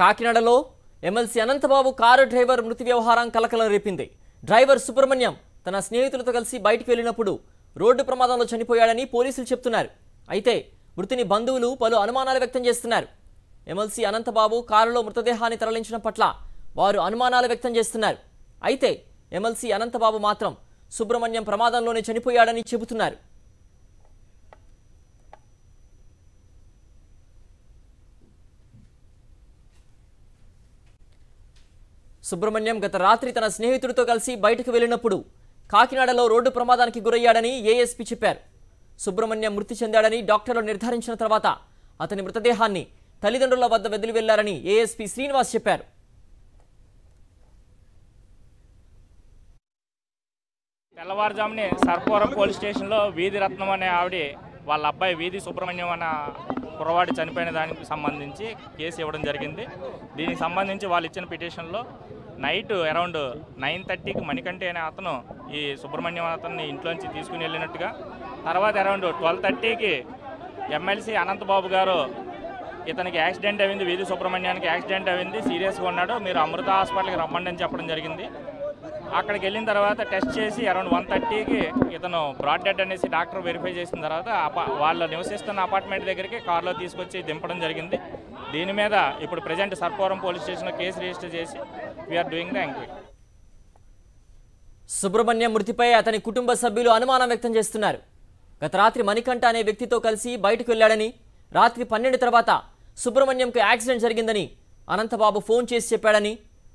కాకినాడలో MLC Anantha Babu car driver మృతి వ్యవహారం కలకలం రేపింది డ్రైవర్ సుబ్రహ్మణ్యం తన స్నేహితులతో కలిసి బయటికి వెళ్ళినప్పుడు రోడ్డు ప్రమాదంలో చనిపోయాడని పోలీసులు చెప్తున్నారు అయితే మృతిని బంధువులు పలు అనుమానాలు వ్యక్తం చేస్తున్నారు ఎమ్మెల్సీ అనంతబాబు కారులో మృతదేహాన్ని తరలించడం పట్ల వారు అనుమానాలు వ్యక్తం చేస్తున్నారు అయితే ఎమ్మెల్సీ అనంతబాబు మాత్రం సుబ్రహ్మణ్యం ప్రమాదంలోనే చనిపోయాడని చెబుతున్నారు సుబ్రహ్మణ్యం గత రాత్రి తన స్నేహితుడితో కలిసి బయటకు వెళ్లినప్పుడు కాకినాడలో రోడ్డు ప్రమాదానికి గురయ్యాడని ఏఎస్పీ చెప్పారు సుబ్రహ్మణ్యం మృతి చెందాడని డాక్టర్లు నిర్ధారించిన తర్వాత అతని మృతదేహాన్ని తల్లిదండ్రుల వద్ద వెదిలి వెళ్లారని ఏఎస్పీ శ్రీనివాస్ చెప్పారు తెల్లవారుజామునే సర్పవరం పోలీస్ స్టేషన్లో వీధి రత్నం అనే ఆవిడ వాళ్ళ అబ్బాయి వీధి సుబ్రహ్మణ్యం అన్న కురవాడి చనిపోయిన దానికి సంబంధించి కేసు ఇవ్వడం జరిగింది దీనికి సంబంధించి వాళ్ళు ఇచ్చిన పిటిషన్లో నైట్ అరౌండ్ నైన్ థర్టీకి మణికంఠ అనే అతను ఈ సుబ్రహ్మణ్యం అతన్ని ఇంట్లోంచి తీసుకుని వెళ్ళినట్టుగా తర్వాత అరౌండ్ ట్వెల్వ్ థర్టీకి ఎమ్మెల్సీ అనంతబాబు గారు ఇతనికి యాక్సిడెంట్ అయింది వీధి సుబ్రహ్మణ్యానికి యాక్సిడెంట్ అయింది సీరియస్గా ఉన్నాడు మీరు అమృత హాస్పిటల్కి రమ్మండి అని చెప్పడం జరిగింది అక్కడికి వెళ్ళిన తర్వాత టెస్ట్ చేసి అరౌండ్ వన్ థర్టీకి ఇతను బ్రాడ్ డెడ్ అనేసి డాక్టర్ వెరిఫై చేసిన తర్వాత వాళ్ళు నివసిస్తున్న అపార్ట్మెంట్ దగ్గరికి కార్లో తీసుకొచ్చి దింపడం జరిగింది దీని మీద ఇప్పుడు ప్రజెంట్ సర్పవరం పోలీస్ స్టేషన్లో కేసు రిజిస్టర్ చేసి we're doing the enquiry Subrahmanyam మృతిపై అతని కుటుంబ సభ్యులు అనుమానం వ్యక్తం చేస్తున్నారు గత రాత్రి మణికంఠ అనే వ్యక్తితో కలిసి బయటకు వెళ్ళాడని రాత్రి పన్నెండు తర్వాత సుబ్రహ్మణ్యంకు యాక్సిడెంట్ జరిగిందని అనంతబాబు ఫోన్ చేసి చెప్పాడని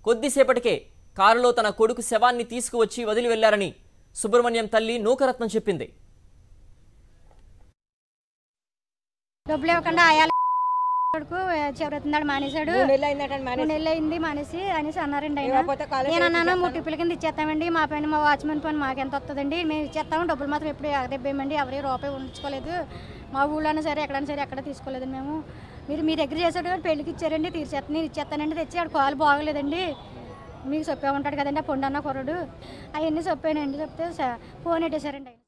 కొద్దిసేపటికే కారులో తన కొడుకు శవాన్ని తీసుకువచ్చి వదిలి వెళ్లారని సుబ్రహ్మణ్యం తల్లి నూకరత్నం చెప్పింది కొడుకు చెబుతున్నాడు మానేశాడు నెల అయింది మానేసి అనేసి అన్నారండి ఆయన నేను అన్నాను మూడు టిప్పుల కింద ఇచ్చేస్తామండి మా పైన మా వాచ్మెన్ పని మాకు ఎంత వస్తుందండి మేము ఇచ్చేస్తాము డబ్బులు మాత్రం ఎప్పుడు ఎగదెబ్బేయమండి ఎవరి రూపాయి ఉంచుకోలేదు మా ఊళ్ళో సరే ఎక్కడైనా సరే ఎక్కడ తీసుకోలేదు మేము మీరు మీ దగ్గర చేసాడు కానీ పెళ్లికి ఇచ్చారండి తీర్చేస్తాను నేను ఇచ్చేస్తానండి తెచ్చి ఆడ కాలు బాగలేదండి మీకు చెప్పే ఉంటాడు కదండి ఆ పొండన్న కొరడు అవన్నీ చెప్పానండి చెప్తే ఫోన్ పెట్టేశారండి